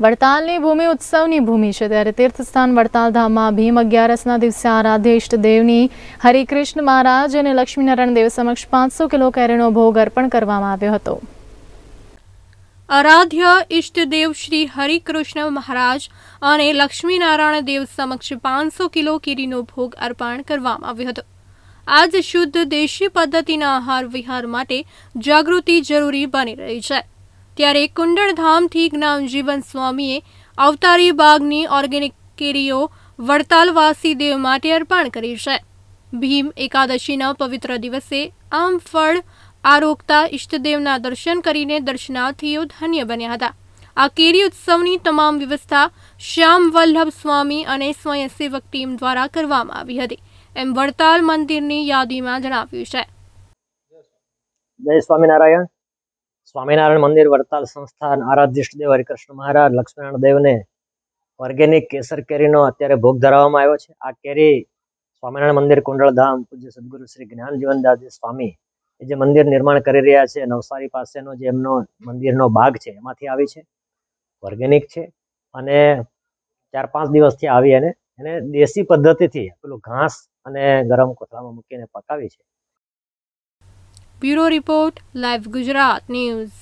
વડતાલની ભૂમિ ઉત્સવની ભૂમિ છે ત્યારે તીર્થસ્થાન વડતાલ ધામમાં ભીમ અગિયારસના દિવસે આરાધ્ય દેવની હરિકૃષ્ણ મહારાજ અને લક્ષ્મીનારાયણ દેવ સમક્ષ પાંચસો કિલો કેરીનો ભોગ અર્પણ કરવામાં આવ્યો હતો આરાધ્ય ઇષ્ટદેવ શ્રી હરિકૃષ્ણ મહારાજ અને લક્ષ્મીનારાયણ દેવ સમક્ષ પાંચસો કિલો કેરીનો ભોગ અર્પણ કરવામાં આવ્યો હતો આજ શુદ્ધ દેશી પદ્ધતિના આહાર વિહાર માટે જાગૃતિ જરૂરી બની રહી છે ત્યારે કુંડળધામથી જ્ઞાનજીવન સ્વામીએ અવતારી બાગની ઓર્ગેનિક કેરીઓ વડતાલવાસી દેવ માટે અર્પણ કરી છે ભીમ એકાદશીના પવિત્ર દિવસે આમ ફળ આરોગતા ઈષ્ટદેવના દર્શન કરીને દર્શનાર્થીઓ ધન્ય બન્યા હતા આ કેરી ઉત્સવની તમામ વ્યવસ્થા શ્યામ વલ્લભ સ્વામી અને સ્વયંસેવક ટીમ દ્વારા કરવામાં આવી હતી એમ વડતાલ મંદિરની યાદીમાં જણાવ્યું છે જય સ્વામિનારાયણ સ્વામિનારાયણ મંદિર વડતાલ સંસ્થાન આરાધ્ય દેવ હરિકૃષ્ણ મહારાજ લક્ષ્મીનારાયણ દેવને ઓર્ગેનિક કેસર કેરીનો અત્યારે ભોગ ધરાવવામાં આવ્યો છે આ કેરી સ્વામિનારાયણ મંદિર કુંડળ ધામ પૂજ્ય સદગુરુ શ્રી જ્ઞાન જીવનદાસજી સ્વામી એ જે મંદિર નિર્માણ કરી રહ્યા છે નવસારી પાસેનો જે એમનો મંદિરનો ભાગ છે એમાંથી આવી છે ઓર્ગેનિક છે અને ચાર પાંચ દિવસથી આવી અને એને દેશી પદ્ધતિથી પેલું ઘાસ અને ગરમ કોથળામાં મૂકીને પકાવી છે Bureau Report, Live Gujarat News.